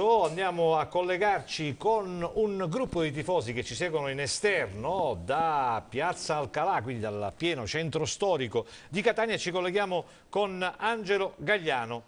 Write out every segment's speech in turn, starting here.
Andiamo a collegarci con un gruppo di tifosi che ci seguono in esterno da Piazza Alcalà, quindi dal pieno centro storico di Catania. Ci colleghiamo con Angelo Gagliano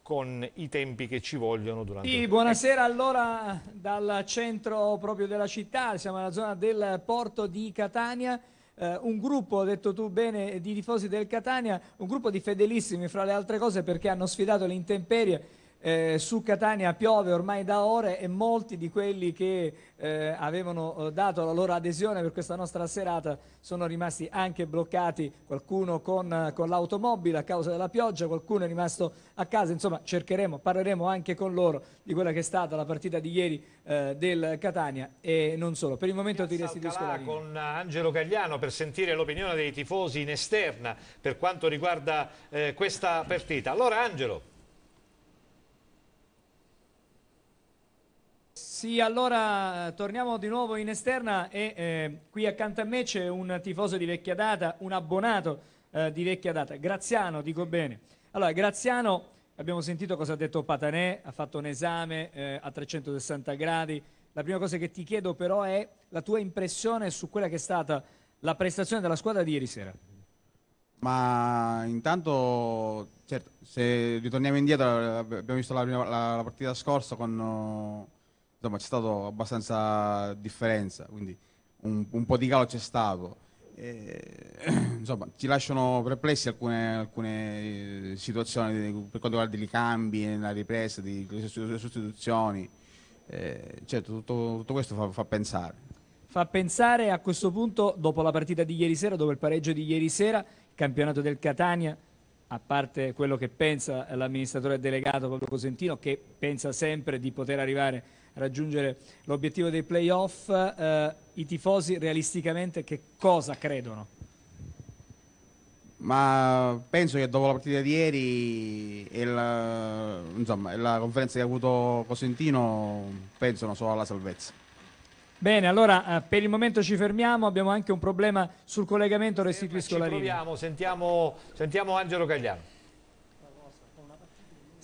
con i tempi che ci vogliono durante sì, buonasera allora dal centro proprio della città, siamo nella zona del porto di Catania. Uh, un gruppo, detto tu bene, di tifosi del Catania, un gruppo di fedelissimi fra le altre cose perché hanno sfidato le intemperie eh, su Catania piove ormai da ore e molti di quelli che eh, avevano eh, dato la loro adesione per questa nostra serata sono rimasti anche bloccati, qualcuno con, con l'automobile a causa della pioggia, qualcuno è rimasto a casa, insomma cercheremo, parleremo anche con loro di quella che è stata la partita di ieri eh, del Catania e non solo. Per il momento ti restituisco la linea. con Angelo Gagliano per sentire l'opinione dei tifosi in esterna per quanto riguarda eh, questa partita. Allora Angelo. Sì, allora torniamo di nuovo in esterna e eh, qui accanto a me c'è un tifoso di vecchia data, un abbonato eh, di vecchia data, Graziano, dico bene. Allora, Graziano, abbiamo sentito cosa ha detto Patanè, ha fatto un esame eh, a 360 gradi. La prima cosa che ti chiedo però è la tua impressione su quella che è stata la prestazione della squadra di ieri sera. Ma intanto, certo, se ritorniamo indietro, eh, abbiamo visto la, prima, la, la partita scorsa con... Uh insomma, c'è stata abbastanza differenza, quindi un, un po' di calo c'è stato. E, insomma, ci lasciano perplessi alcune, alcune eh, situazioni per quanto riguarda i cambi, nella ripresa, di, le sostituzioni. Eh, certo, tutto, tutto questo fa, fa pensare fa pensare a questo punto, dopo la partita di ieri sera, dopo il pareggio di ieri sera, il campionato del Catania, a parte quello che pensa l'amministratore delegato Pablo Cosentino, che pensa sempre di poter arrivare raggiungere l'obiettivo dei playoff, eh, i tifosi realisticamente che cosa credono? Ma penso che dopo la partita di ieri e la, insomma, la conferenza che ha avuto Cosentino pensano solo alla salvezza. Bene, allora eh, per il momento ci fermiamo, abbiamo anche un problema sul collegamento, eh, restituisco la linea. Proviamo, sentiamo, sentiamo Angelo Cagliano.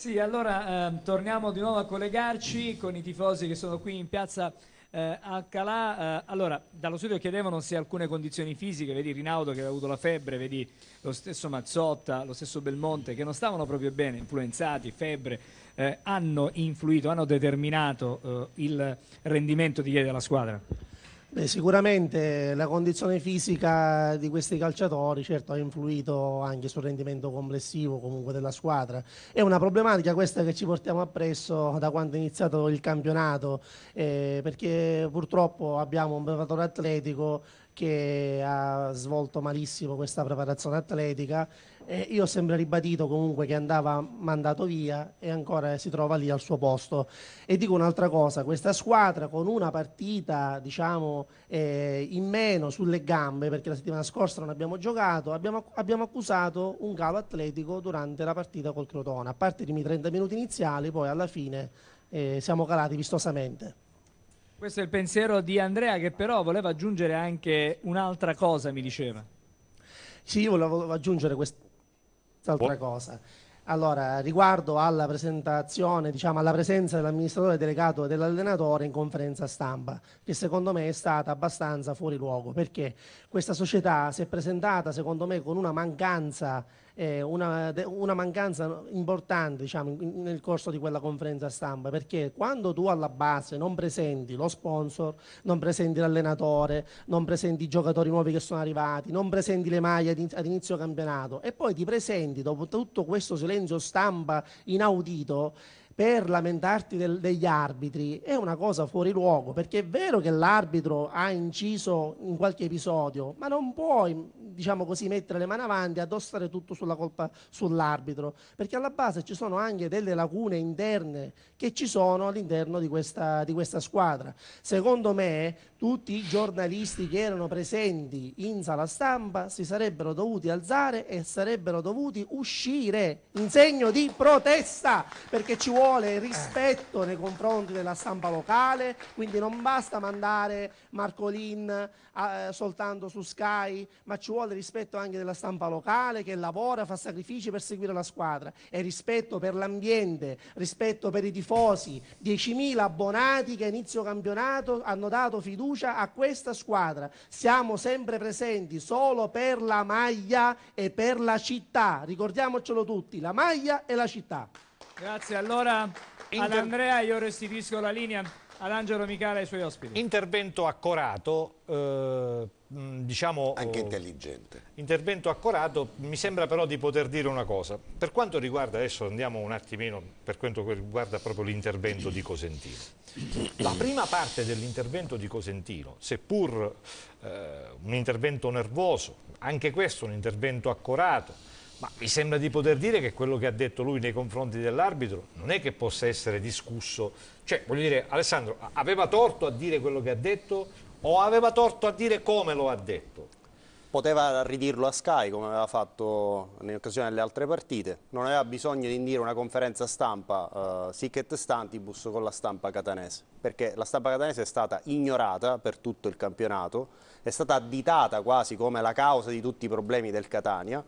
Sì, allora eh, torniamo di nuovo a collegarci con i tifosi che sono qui in piazza eh, Alcalà. Eh, allora, dallo studio chiedevano se alcune condizioni fisiche, vedi Rinaudo che aveva avuto la febbre, vedi lo stesso Mazzotta, lo stesso Belmonte, che non stavano proprio bene, influenzati, febbre, eh, hanno influito, hanno determinato eh, il rendimento di ieri della squadra. Beh, sicuramente la condizione fisica di questi calciatori certo, ha influito anche sul rendimento complessivo comunque della squadra. È una problematica questa che ci portiamo appresso da quando è iniziato il campionato, eh, perché purtroppo abbiamo un preparatore atletico che ha svolto malissimo questa preparazione atletica e io ho sempre ribadito comunque che andava mandato via e ancora si trova lì al suo posto. E dico un'altra cosa, questa squadra con una partita diciamo eh, in meno sulle gambe perché la settimana scorsa non abbiamo giocato, abbiamo, abbiamo accusato un calo atletico durante la partita col Crotone, a parte i primi 30 minuti iniziali poi alla fine eh, siamo calati vistosamente. Questo è il pensiero di Andrea che però voleva aggiungere anche un'altra cosa, mi diceva. Sì, io volevo aggiungere quest'altra cosa. Allora, riguardo alla presentazione, diciamo alla presenza dell'amministratore delegato e dell'allenatore in conferenza stampa, che secondo me è stata abbastanza fuori luogo, perché questa società si è presentata secondo me con una mancanza eh, una, una, mancanza importante diciamo, nel corso di quella conferenza stampa, perché quando tu alla base non presenti lo sponsor, non presenti l'allenatore, non presenti i giocatori nuovi che sono arrivati, non presenti le maglie ad, in, ad inizio campionato e poi ti presenti dopo tutto questo silenzio stampa inaudito, per lamentarti del, degli arbitri è una cosa fuori luogo, perché è vero che l'arbitro ha inciso in qualche episodio, ma non puoi diciamo così, mettere le mani avanti, addossare tutto sulla colpa sull'arbitro, perché alla base ci sono anche delle lacune interne che ci sono all'interno di questa, di questa squadra. Secondo me tutti i giornalisti che erano presenti in sala stampa si sarebbero dovuti alzare e sarebbero dovuti uscire in segno di protesta, perché ci vuole rispetto nei confronti della stampa locale, quindi non basta mandare Marcolin eh, soltanto su Sky, ma ci vuole vuole rispetto anche della stampa locale che lavora, fa sacrifici per seguire la squadra e rispetto per l'ambiente, rispetto per i tifosi, 10.000 abbonati che a inizio campionato hanno dato fiducia a questa squadra. Siamo sempre presenti solo per la maglia e per la città, ricordiamocelo tutti, la maglia e la città. Grazie, allora ad Andrea io restituisco la linea ad Angelo Michele e ai suoi ospiti. Intervento accorato, eh, diciamo... Anche oh, intelligente. Intervento accorato, mi sembra però di poter dire una cosa. Per quanto riguarda, adesso andiamo un attimino, per quanto riguarda proprio l'intervento di Cosentino. La prima parte dell'intervento di Cosentino, seppur eh, un intervento nervoso, anche questo un intervento accorato, ma mi sembra di poter dire che quello che ha detto lui nei confronti dell'arbitro non è che possa essere discusso. Cioè, voglio dire, Alessandro, aveva torto a dire quello che ha detto o aveva torto a dire come lo ha detto? Poteva ridirlo a Sky, come aveva fatto in occasione delle altre partite. Non aveva bisogno di indire una conferenza stampa uh, eh, sic stantibus con la stampa catanese, perché la stampa catanese è stata ignorata per tutto il campionato, è stata additata quasi come la causa di tutti i problemi del Catania,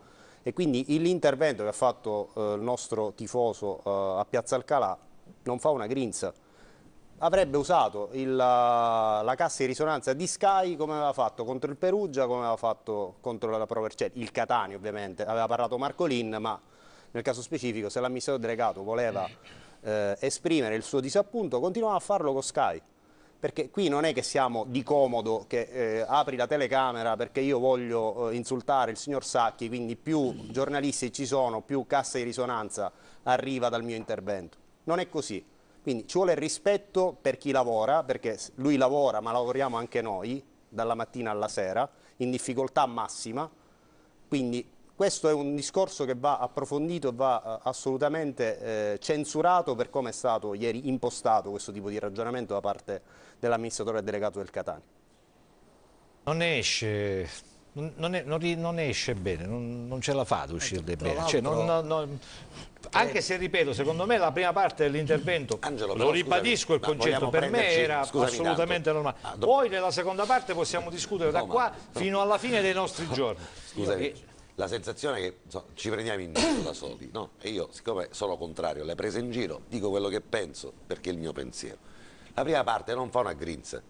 e quindi l'intervento che ha fatto eh, il nostro tifoso eh, a Piazza Alcalà non fa una grinza avrebbe usato il, la, eh, la cassa di risonanza di Sky come aveva fatto contro il Perugia, come aveva fatto contro la Pro Vercelli, cioè il Catani ovviamente, aveva parlato Marcolin, ma nel caso specifico se l'amministratore delegato voleva eh. eh, esprimere il suo disappunto continuava a farlo con Sky perché qui non è che siamo di comodo che eh, apri la telecamera perché io voglio eh, insultare il signor Sacchi, quindi più giornalisti ci sono, più cassa di risonanza arriva dal mio intervento. Non è così. Quindi ci vuole rispetto per chi lavora, perché lui lavora ma lavoriamo anche noi, dalla mattina alla sera, in difficoltà massima, quindi questo è un discorso che va approfondito e va eh, assolutamente eh, censurato per come è stato ieri impostato questo tipo di ragionamento da parte dell'amministratore delegato del Catania. Non esce, non, è, non, non esce bene, non, non, ce la fa ad uscire bene. Cioè, anche se ripeto secondo me la prima parte dell'intervento lo ribadisco scusami, il concetto per me era assolutamente tanto. normale ah, poi nella seconda parte possiamo discutere da qua fino alla fine dei nostri giorni scusami. Io, la sensazione che insomma, ci prendiamo in giro da soli, no? E io, siccome sono contrario le prese in giro, dico quello che penso perché è il mio pensiero. La prima parte non fa una grinza,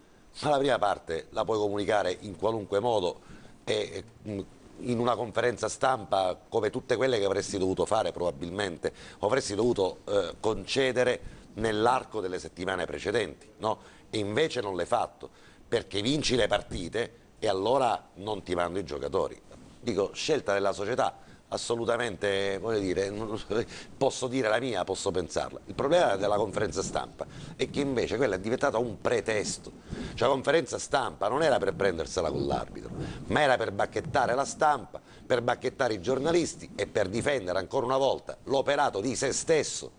ma la prima parte la puoi comunicare in qualunque modo e, e mm, in una conferenza stampa come tutte quelle che avresti dovuto fare probabilmente, o avresti dovuto eh, concedere nell'arco delle settimane precedenti, no? E invece non l'hai fatto, perché vinci le partite e allora non ti mando i giocatori dico scelta della società assolutamente, voglio dire, posso dire la mia, posso pensarla. Il problema della conferenza stampa è che invece quella è diventata un pretesto. Cioè la conferenza stampa non era per prendersela con l'arbitro, ma era per bacchettare la stampa, per bacchettare i giornalisti e per difendere ancora una volta l'operato di se stesso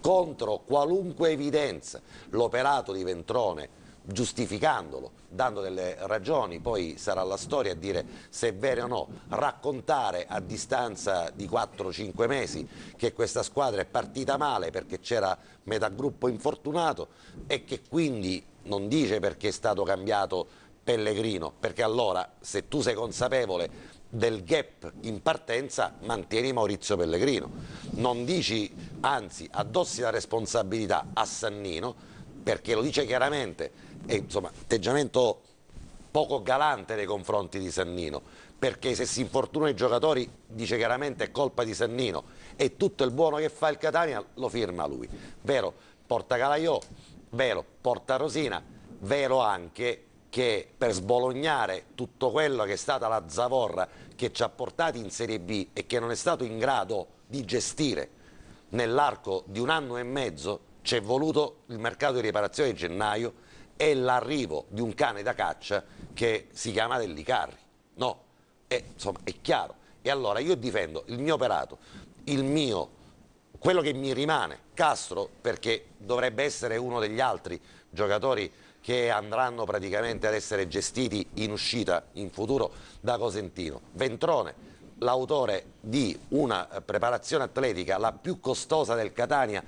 contro qualunque evidenza. L'operato di Ventrone giustificandolo, dando delle ragioni, poi sarà la storia a dire se è vero o no, raccontare a distanza di 4-5 mesi che questa squadra è partita male perché c'era metà gruppo infortunato e che quindi non dice perché è stato cambiato Pellegrino, perché allora se tu sei consapevole del gap in partenza mantieni Maurizio Pellegrino, non dici anzi addossi la responsabilità a Sannino perché lo dice chiaramente e, insomma, atteggiamento poco galante nei confronti di Sannino, perché se si infortuna i giocatori dice chiaramente è colpa di Sannino e tutto il buono che fa il Catania lo firma lui. Vero, porta Calaiò, vero, porta Rosina, vero anche che per sbolognare tutto quello che è stata la zavorra che ci ha portati in Serie B e che non è stato in grado di gestire nell'arco di un anno e mezzo ci è voluto il mercato di riparazione di gennaio è l'arrivo di un cane da caccia che si chiama Dellicarri. No, è, insomma, è chiaro. E allora io difendo il mio operato, il mio, quello che mi rimane, Castro, perché dovrebbe essere uno degli altri giocatori che andranno praticamente ad essere gestiti in uscita in futuro da Cosentino. Ventrone, l'autore di una eh, preparazione atletica la più costosa del Catania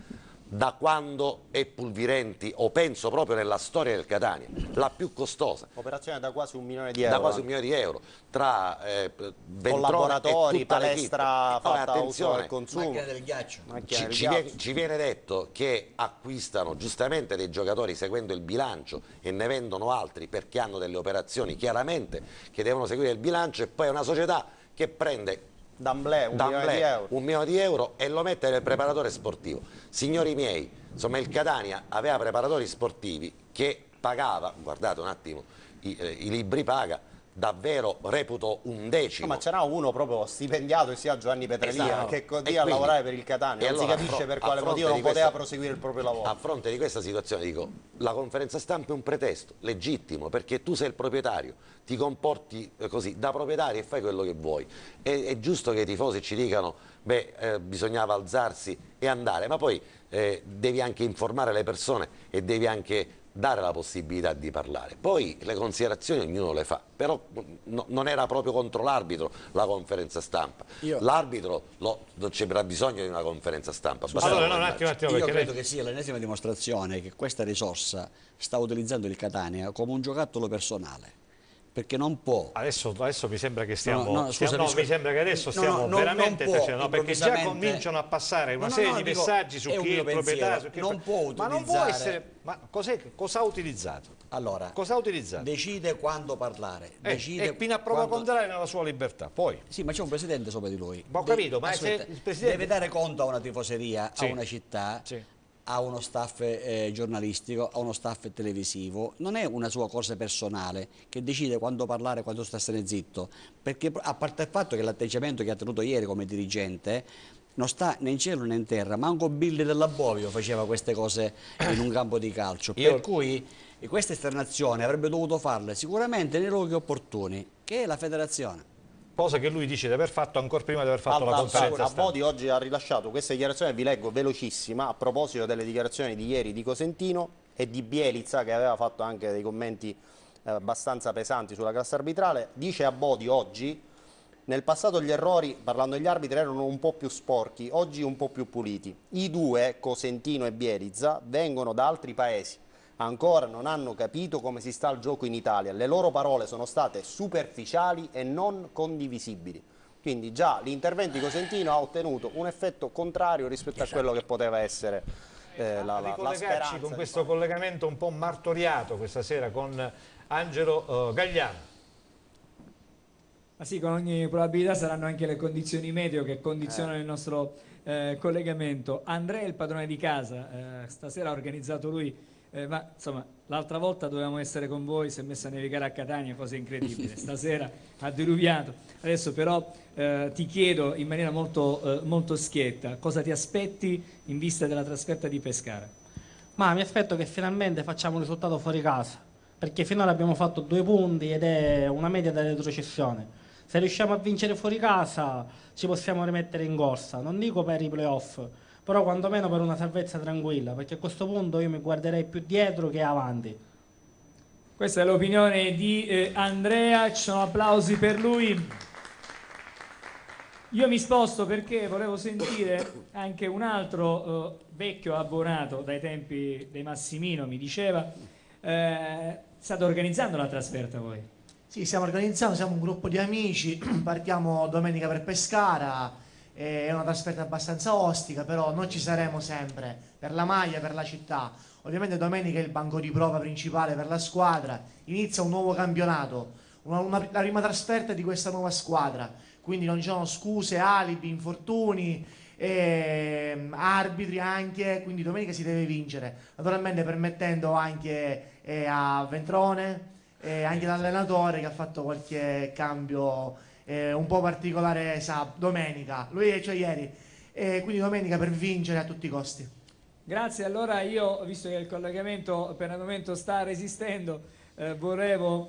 da quando è Pulvirenti, o penso proprio nella storia del Catania, la più costosa. Operazione da quasi un milione di euro. Da quasi eh. un milione di euro, tra eh, collaboratori, palestra eh, fatta attenzione, al consumo. del ghiaccio. Macchina ci, del ci, ghiaccio. Viene, ci viene detto che acquistano giustamente dei giocatori seguendo il bilancio e ne vendono altri perché hanno delle operazioni chiaramente che devono seguire il bilancio e poi è una società che prende D'Amblè, un, milione di euro. un milione di euro e lo mette nel preparatore sportivo. Signori miei, insomma il Catania aveva preparatori sportivi che pagava, guardate un attimo, i, eh, i libri paga, davvero reputo un decimo. No, ma ce n'ha uno proprio stipendiato che sia Giovanni Petrellia esatto. che continua a lavorare per il Catania, non allora, si capisce per quale motivo non questa, poteva proseguire il proprio lavoro. A fronte di questa situazione dico, la conferenza stampa è un pretesto legittimo perché tu sei il proprietario, ti comporti eh, così da proprietario e fai quello che vuoi. È, è giusto che i tifosi ci dicano, beh, eh, bisognava alzarsi e andare, ma poi eh, devi anche informare le persone e devi anche dare la possibilità di parlare. Poi le considerazioni ognuno le fa, però no, non era proprio contro l'arbitro la conferenza stampa. L'arbitro non c'era bisogno di una conferenza stampa. Allora, no, un attimo, attimo, Io credo lei... che sia l'ennesima dimostrazione che questa risorsa sta utilizzando il Catania come un giocattolo personale perché non può. Adesso, adesso mi sembra che stiamo... No, no, scusami, no, mi sembra che adesso stiamo veramente può, facendo, perché già cominciano a passare una serie di dico, messaggi su chi è il proprietario. Chi non può utilizzare... Ma non può essere... Ma cosa ha utilizzato? Allora, cosa ha utilizzato? decide quando parlare. Eh, decide e fino a prova quando... contraria nella sua libertà. Poi. Sì, ma c'è un presidente sopra di lui. Ma ho capito, De... ma Aspetta, se il presidente... Deve dare conto a una tifoseria, sì. a una città, sì ha uno staff eh, giornalistico, ha uno staff televisivo, non è una sua cosa personale che decide quando parlare, quando stare zitto, perché a parte il fatto che l'atteggiamento che ha tenuto ieri come dirigente non sta né in cielo né in terra, manco Billy della Bovio faceva queste cose in un campo di calcio, Io... per cui eh, questa esternazione avrebbe dovuto farle sicuramente nei luoghi opportuni, che è la federazione cosa che lui dice di aver fatto ancora prima di aver fatto Alta, la conferenza a Bodi oggi ha rilasciato questa dichiarazione, vi leggo velocissima, a proposito delle dichiarazioni di ieri di Cosentino e di Bielizza che aveva fatto anche dei commenti eh, abbastanza pesanti sulla classe arbitrale, dice a Bodi oggi nel passato gli errori, parlando degli arbitri, erano un po' più sporchi, oggi un po' più puliti. I due, Cosentino e Bielizza, vengono da altri paesi ancora non hanno capito come si sta al gioco in Italia. Le loro parole sono state superficiali e non condivisibili. Quindi già l'intervento di Cosentino ha ottenuto un effetto contrario rispetto a esatto. quello che poteva essere eh, la, la, la speranza. con questo di... collegamento un po' martoriato questa sera con eh, Angelo eh, Gagliano. Ma sì, con ogni probabilità saranno anche le condizioni medio che condizionano eh. il nostro eh, collegamento. Andrea è il padrone di casa, eh, stasera ha organizzato lui eh, ma insomma, l'altra volta dovevamo essere con voi, si è messa a nevicare a Catania, cosa incredibile. Stasera ha diluviato. Adesso però eh, ti chiedo in maniera molto, eh, molto, schietta cosa ti aspetti in vista della trasferta di Pescara. Ma mi aspetto che finalmente facciamo un risultato fuori casa, perché finora abbiamo fatto due punti ed è una media da retrocessione. Se riusciamo a vincere fuori casa ci possiamo rimettere in corsa, non dico per i playoff, però quantomeno per una salvezza tranquilla, perché a questo punto io mi guarderei più dietro che avanti. Questa è l'opinione di eh, Andrea, ci sono applausi per lui. Io mi sposto perché volevo sentire anche un altro eh, vecchio abbonato dai tempi dei Massimino, mi diceva, eh, state organizzando la trasferta voi? Sì, stiamo organizzando, siamo un gruppo di amici, partiamo domenica per Pescara, è una trasferta abbastanza ostica, però noi ci saremo sempre per la maglia, per la città. Ovviamente domenica è il banco di prova principale per la squadra, inizia un nuovo campionato, una, una, la prima trasferta di questa nuova squadra, quindi non ci sono scuse, alibi, infortuni, eh, arbitri anche, quindi domenica si deve vincere, naturalmente permettendo anche eh, a Ventrone, eh, anche all'allenatore che ha fatto qualche cambio eh, un po' particolare sab- domenica, lui cioè ieri, eh, quindi domenica per vincere a tutti i costi. Grazie, allora io, visto che il collegamento per il momento sta resistendo, eh, volevo,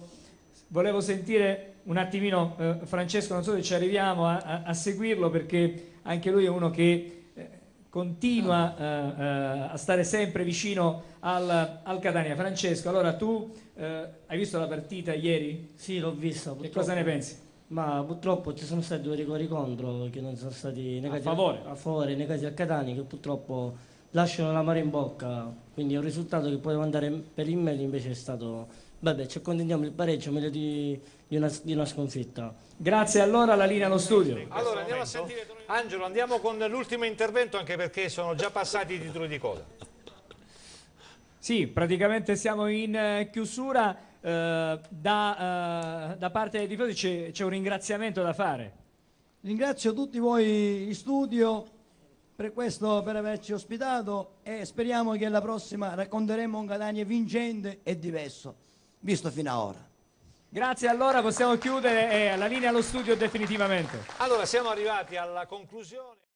volevo, sentire un attimino eh, Francesco, non so se ci arriviamo a, a, a, seguirlo perché anche lui è uno che eh, continua eh, eh, a stare sempre vicino al, al, Catania. Francesco, allora tu eh, hai visto la partita ieri? Sì, l'ho vista. Che cosa ne pensi? ma purtroppo ci sono stati due rigori contro che non sono stati negati a favore. a favore né a Catani che purtroppo lasciano la mare in bocca, quindi è un risultato che poteva andare per il meglio invece è stato... Vabbè, ci accontentiamo il pareggio meglio di, di, una, di, una, sconfitta. Grazie allora la linea allo studio. Allora andiamo a sentire Angelo, andiamo con l'ultimo intervento anche perché sono già passati i titoli di coda. Sì, praticamente siamo in eh, chiusura. Eh, da, eh, da, parte di tutti c'è, c'è un ringraziamento da fare. Ringrazio tutti voi in studio per, questo, per averci ospitato e speriamo che la prossima racconteremo un Catania vincente e diverso, visto fino ad ora. Grazie, allora possiamo chiudere eh, la linea allo studio definitivamente. Allora siamo arrivati alla conclusione.